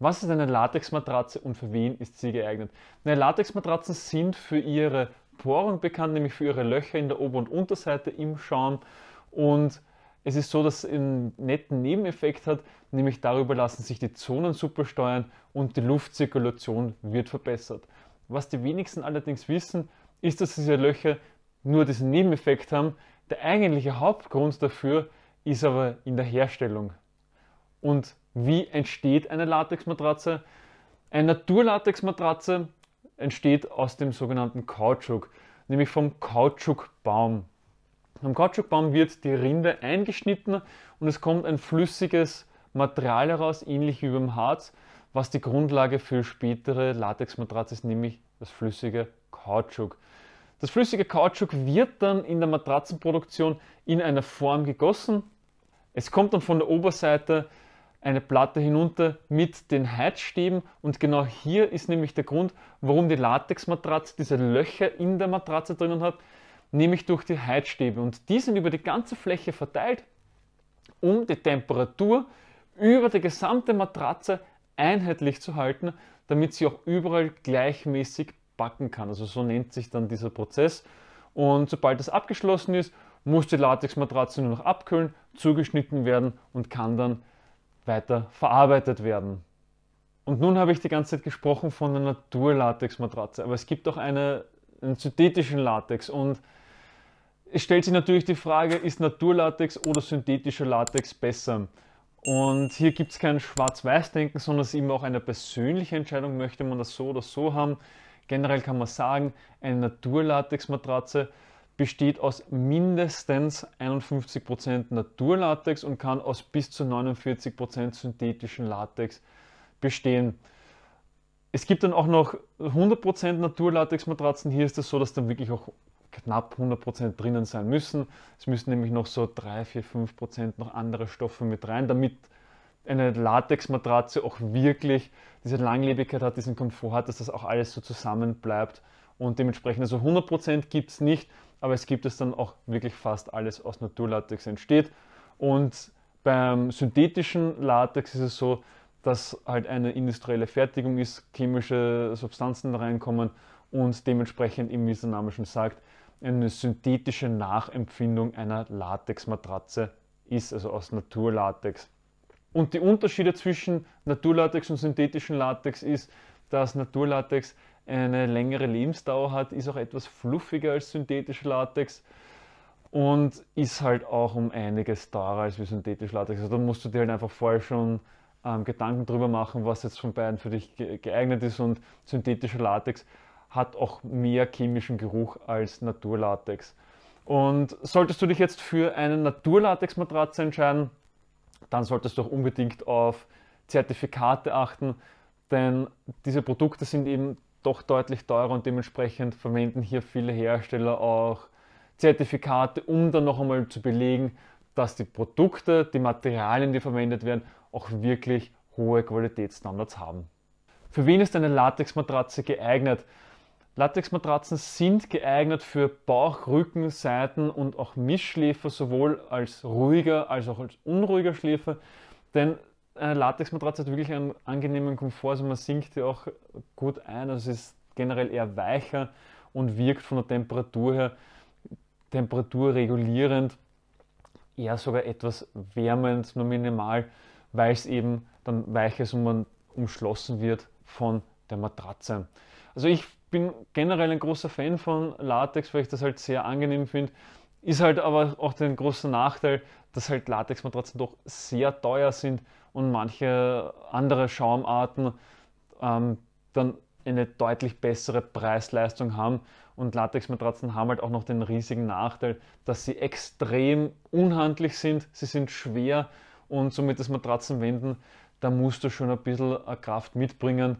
Was ist eine Latexmatratze und für wen ist sie geeignet? Na, Latexmatratzen sind für ihre Porung bekannt, nämlich für ihre Löcher in der Ober- und Unterseite im Schaum. Und es ist so, dass es einen netten Nebeneffekt hat, nämlich darüber lassen sich die Zonen super steuern und die Luftzirkulation wird verbessert. Was die wenigsten allerdings wissen, ist, dass diese Löcher nur diesen Nebeneffekt haben. Der eigentliche Hauptgrund dafür ist aber in der Herstellung. Und wie entsteht eine Latexmatratze? Eine Naturlatexmatratze entsteht aus dem sogenannten Kautschuk, nämlich vom Kautschukbaum. Am Kautschukbaum wird die Rinde eingeschnitten und es kommt ein flüssiges Material heraus, ähnlich wie beim Harz, was die Grundlage für spätere Latexmatratze ist, nämlich das flüssige Kautschuk. Das flüssige Kautschuk wird dann in der Matratzenproduktion in einer Form gegossen. Es kommt dann von der Oberseite eine Platte hinunter mit den Heizstäben und genau hier ist nämlich der Grund, warum die Latexmatratze diese Löcher in der Matratze drinnen hat, nämlich durch die Heizstäbe und die sind über die ganze Fläche verteilt, um die Temperatur über die gesamte Matratze einheitlich zu halten, damit sie auch überall gleichmäßig backen kann. Also so nennt sich dann dieser Prozess und sobald das abgeschlossen ist, muss die Latexmatratze nur noch abkühlen, zugeschnitten werden und kann dann weiter verarbeitet werden. Und nun habe ich die ganze Zeit gesprochen von einer Naturlatexmatratze, aber es gibt auch eine, einen synthetischen Latex und es stellt sich natürlich die Frage, ist Naturlatex oder synthetischer Latex besser? Und hier gibt es kein Schwarz-Weiß-Denken, sondern es ist eben auch eine persönliche Entscheidung, möchte man das so oder so haben. Generell kann man sagen, eine Naturlatexmatratze matratze besteht aus mindestens 51% Naturlatex und kann aus bis zu 49% synthetischen Latex bestehen. Es gibt dann auch noch 100% Naturlatex-Matratzen. Hier ist es das so, dass dann wirklich auch knapp 100% drinnen sein müssen. Es müssen nämlich noch so 3, 4, 5% noch andere Stoffe mit rein, damit eine Latexmatratze auch wirklich diese Langlebigkeit hat, diesen Komfort hat, dass das auch alles so zusammen bleibt. Und dementsprechend, also 100% gibt es nicht aber es gibt, es dann auch wirklich fast alles aus Naturlatex entsteht. Und beim synthetischen Latex ist es so, dass halt eine industrielle Fertigung ist, chemische Substanzen reinkommen und dementsprechend, eben wie es der Name schon sagt, eine synthetische Nachempfindung einer Latexmatratze ist, also aus Naturlatex. Und die Unterschiede zwischen Naturlatex und synthetischen Latex ist, dass Naturlatex eine längere Lebensdauer hat, ist auch etwas fluffiger als synthetischer Latex und ist halt auch um einiges teurer als wie synthetischer Latex. Also da musst du dir halt einfach vorher schon ähm, Gedanken drüber machen, was jetzt von beiden für dich geeignet ist und synthetischer Latex hat auch mehr chemischen Geruch als Naturlatex. Und solltest du dich jetzt für eine Naturlatex-Matratze entscheiden, dann solltest du auch unbedingt auf Zertifikate achten, denn diese Produkte sind eben doch deutlich teurer und dementsprechend verwenden hier viele Hersteller auch Zertifikate, um dann noch einmal zu belegen, dass die Produkte, die Materialien, die verwendet werden, auch wirklich hohe Qualitätsstandards haben. Für wen ist eine Latexmatratze geeignet? Latexmatratzen sind geeignet für Bauch, Rücken, Seiten und auch Mischschläfer, sowohl als ruhiger als auch als unruhiger Schläfer, denn äh, Latexmatratze hat wirklich einen angenehmen Komfort, also man sinkt ja auch gut ein, also es ist generell eher weicher und wirkt von der Temperatur her temperaturregulierend, eher sogar etwas wärmend, nur minimal, weil es eben dann weich ist und man umschlossen wird von der Matratze. Also ich bin generell ein großer Fan von Latex, weil ich das halt sehr angenehm finde. Ist halt aber auch den großen Nachteil, dass halt Latexmatratzen doch sehr teuer sind und manche andere Schaumarten ähm, dann eine deutlich bessere Preisleistung haben. Und Latexmatratzen haben halt auch noch den riesigen Nachteil, dass sie extrem unhandlich sind, sie sind schwer und somit das Matratzenwenden, da musst du schon ein bisschen äh, Kraft mitbringen.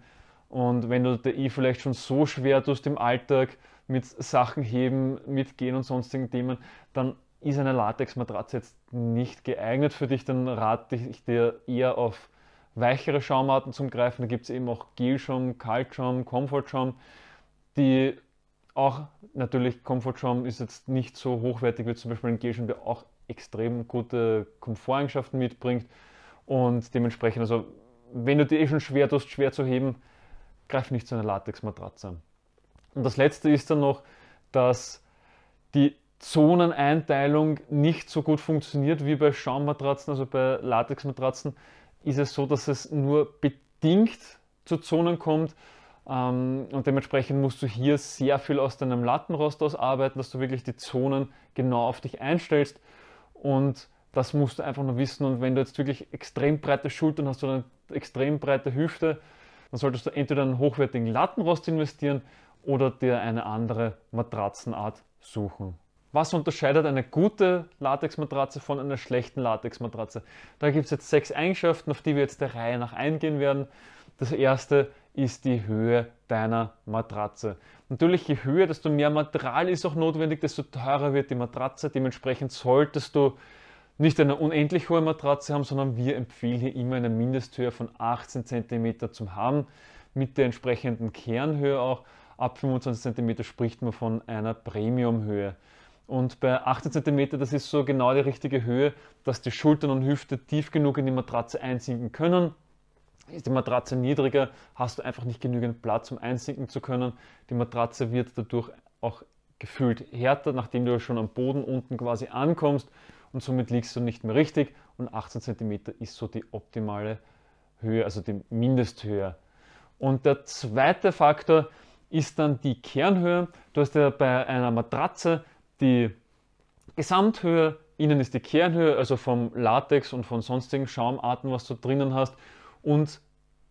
Und wenn du der I vielleicht schon so schwer tust im Alltag mit Sachen heben, mitgehen und sonstigen Themen, dann ist eine Latexmatratze jetzt nicht geeignet für dich, dann rate ich dir eher auf weichere Schaumarten zum Greifen. Da gibt es eben auch Gelschaum, Kaltschaum, Komfortschaum, die auch natürlich Komfortschaum ist jetzt nicht so hochwertig wie zum Beispiel ein Gelschaum, der auch extrem gute Komforteigenschaften mitbringt und dementsprechend, also wenn du dir eh schon schwer tust, schwer zu heben, greif nicht zu einer Latexmatratze an. Und das letzte ist dann noch, dass die Zoneneinteilung nicht so gut funktioniert wie bei Schaummatratzen, also bei Latexmatratzen, ist es so, dass es nur bedingt zu Zonen kommt. Ähm, und dementsprechend musst du hier sehr viel aus deinem Lattenrost ausarbeiten, dass du wirklich die Zonen genau auf dich einstellst. Und das musst du einfach nur wissen. Und wenn du jetzt wirklich extrem breite Schultern hast oder eine extrem breite Hüfte, dann solltest du entweder einen hochwertigen Lattenrost investieren oder dir eine andere Matratzenart suchen. Was unterscheidet eine gute Latexmatratze von einer schlechten Latexmatratze? Da gibt es jetzt sechs Eigenschaften, auf die wir jetzt der Reihe nach eingehen werden. Das erste ist die Höhe deiner Matratze. Natürlich, je höher, desto mehr Material ist auch notwendig, desto teurer wird die Matratze. Dementsprechend solltest du nicht eine unendlich hohe Matratze haben, sondern wir empfehlen hier immer eine Mindesthöhe von 18 cm zum haben, mit der entsprechenden Kernhöhe auch. Ab 25 cm spricht man von einer Premiumhöhe. Und bei 18 cm, das ist so genau die richtige Höhe, dass die Schultern und Hüfte tief genug in die Matratze einsinken können. Ist die Matratze niedriger, hast du einfach nicht genügend Platz, um einsinken zu können. Die Matratze wird dadurch auch gefühlt härter, nachdem du schon am Boden unten quasi ankommst und somit liegst du nicht mehr richtig. Und 18 cm ist so die optimale Höhe, also die Mindesthöhe. Und der zweite Faktor ist dann die Kernhöhe. Du hast ja bei einer Matratze die Gesamthöhe, innen ist die Kernhöhe, also vom Latex und von sonstigen Schaumarten, was du drinnen hast, und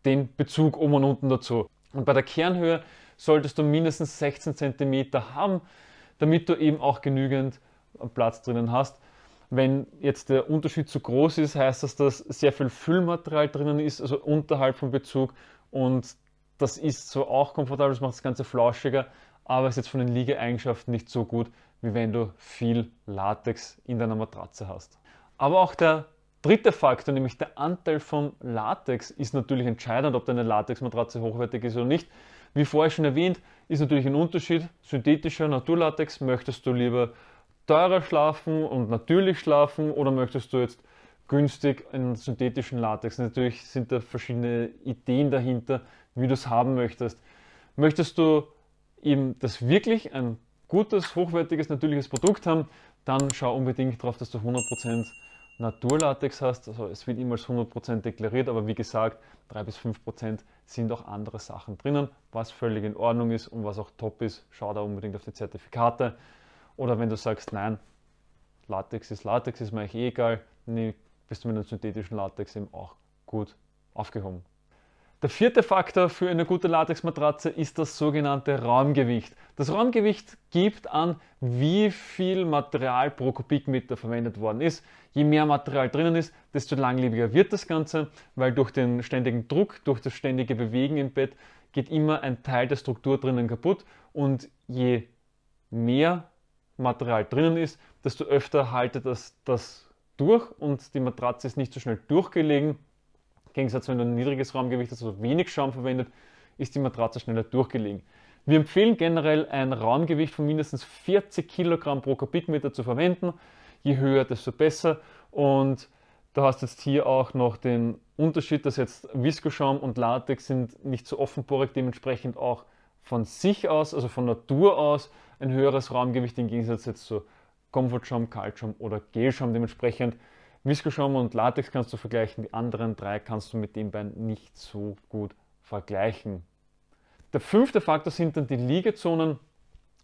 den Bezug oben und unten dazu. Und bei der Kernhöhe solltest du mindestens 16 cm haben, damit du eben auch genügend äh, Platz drinnen hast. Wenn jetzt der Unterschied zu groß ist, heißt das, dass sehr viel Füllmaterial drinnen ist, also unterhalb vom Bezug und das ist so auch komfortabel, das macht das Ganze flauschiger aber ist jetzt von den Liegeeigenschaften nicht so gut, wie wenn du viel Latex in deiner Matratze hast. Aber auch der dritte Faktor, nämlich der Anteil von Latex, ist natürlich entscheidend, ob deine Latexmatratze hochwertig ist oder nicht. Wie vorher schon erwähnt, ist natürlich ein Unterschied. Synthetischer Naturlatex möchtest du lieber teurer schlafen und natürlich schlafen oder möchtest du jetzt günstig einen synthetischen Latex? Natürlich sind da verschiedene Ideen dahinter, wie du es haben möchtest. Möchtest du eben das wirklich ein gutes, hochwertiges, natürliches Produkt haben, dann schau unbedingt darauf, dass du 100% Naturlatex hast. Also es wird immer als 100% deklariert, aber wie gesagt, 3 5% sind auch andere Sachen drinnen, was völlig in Ordnung ist und was auch top ist. Schau da unbedingt auf die Zertifikate. Oder wenn du sagst, nein, Latex ist Latex, ist mir eigentlich eh egal, nee, bist du mit einem synthetischen Latex eben auch gut aufgehoben. Der vierte Faktor für eine gute Latexmatratze ist das sogenannte Raumgewicht. Das Raumgewicht gibt an, wie viel Material pro Kubikmeter verwendet worden ist. Je mehr Material drinnen ist, desto langlebiger wird das Ganze, weil durch den ständigen Druck, durch das ständige Bewegen im Bett geht immer ein Teil der Struktur drinnen kaputt und je mehr Material drinnen ist, desto öfter haltet das, das durch und die Matratze ist nicht so schnell durchgelegen Gegensatz, wenn du ein niedriges Raumgewicht hast oder wenig Schaum verwendet, ist die Matratze schneller durchgelegen. Wir empfehlen generell ein Raumgewicht von mindestens 40 Kilogramm pro Kubikmeter zu verwenden. Je höher, desto besser. Und du hast jetzt hier auch noch den Unterschied, dass jetzt Viskoschaum und Latex sind nicht so offenporig, dementsprechend auch von sich aus, also von Natur aus, ein höheres Raumgewicht im Gegensatz jetzt zu Komfortschaum, Kaltschaum oder Gelschaum. Dementsprechend Viscoschaum und Latex kannst du vergleichen, die anderen drei kannst du mit dem Bein nicht so gut vergleichen. Der fünfte Faktor sind dann die Liegezonen.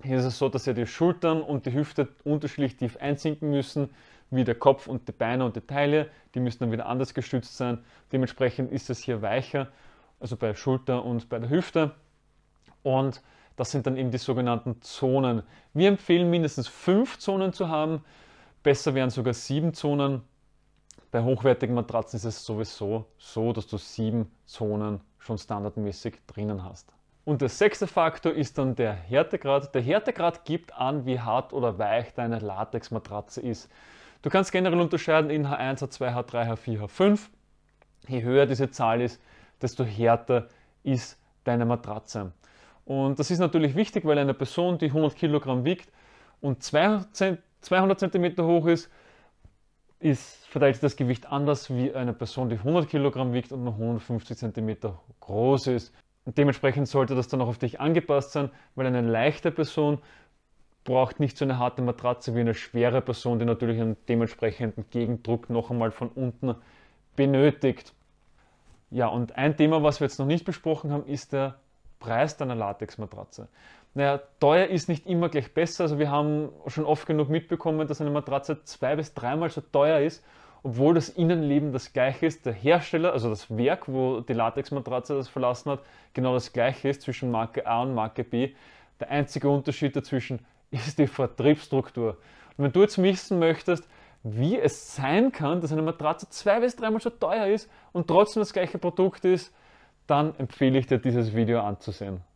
Hier ist es so, dass ja die Schultern und die Hüfte unterschiedlich tief einsinken müssen, wie der Kopf und die Beine und die Teile. Die müssen dann wieder anders gestützt sein. Dementsprechend ist es hier weicher, also bei Schulter und bei der Hüfte. Und das sind dann eben die sogenannten Zonen. Wir empfehlen mindestens fünf Zonen zu haben. Besser wären sogar sieben Zonen. Bei hochwertigen Matratzen ist es sowieso so, dass du sieben Zonen schon standardmäßig drinnen hast. Und der sechste Faktor ist dann der Härtegrad. Der Härtegrad gibt an, wie hart oder weich deine Latexmatratze ist. Du kannst generell unterscheiden in H1, H2, H3, H4, H5. Je höher diese Zahl ist, desto härter ist deine Matratze. Und das ist natürlich wichtig, weil eine Person, die 100 Kilogramm wiegt und 200 cm hoch ist, ist verteilt sich das Gewicht anders wie eine Person, die 100 Kilogramm wiegt und nur 150 Zentimeter groß ist. Und dementsprechend sollte das dann auch auf dich angepasst sein, weil eine leichte Person braucht nicht so eine harte Matratze wie eine schwere Person, die natürlich einen dementsprechenden Gegendruck noch einmal von unten benötigt. Ja, und ein Thema, was wir jetzt noch nicht besprochen haben, ist der Preis deiner Latexmatratze. Naja, teuer ist nicht immer gleich besser. Also wir haben schon oft genug mitbekommen, dass eine Matratze zwei bis dreimal so teuer ist obwohl das Innenleben das gleiche ist, der Hersteller, also das Werk, wo die Latexmatratze das verlassen hat, genau das gleiche ist zwischen Marke A und Marke B. Der einzige Unterschied dazwischen ist die Vertriebsstruktur. Und wenn du jetzt wissen möchtest, wie es sein kann, dass eine Matratze zwei bis dreimal so teuer ist und trotzdem das gleiche Produkt ist, dann empfehle ich dir, dieses Video anzusehen.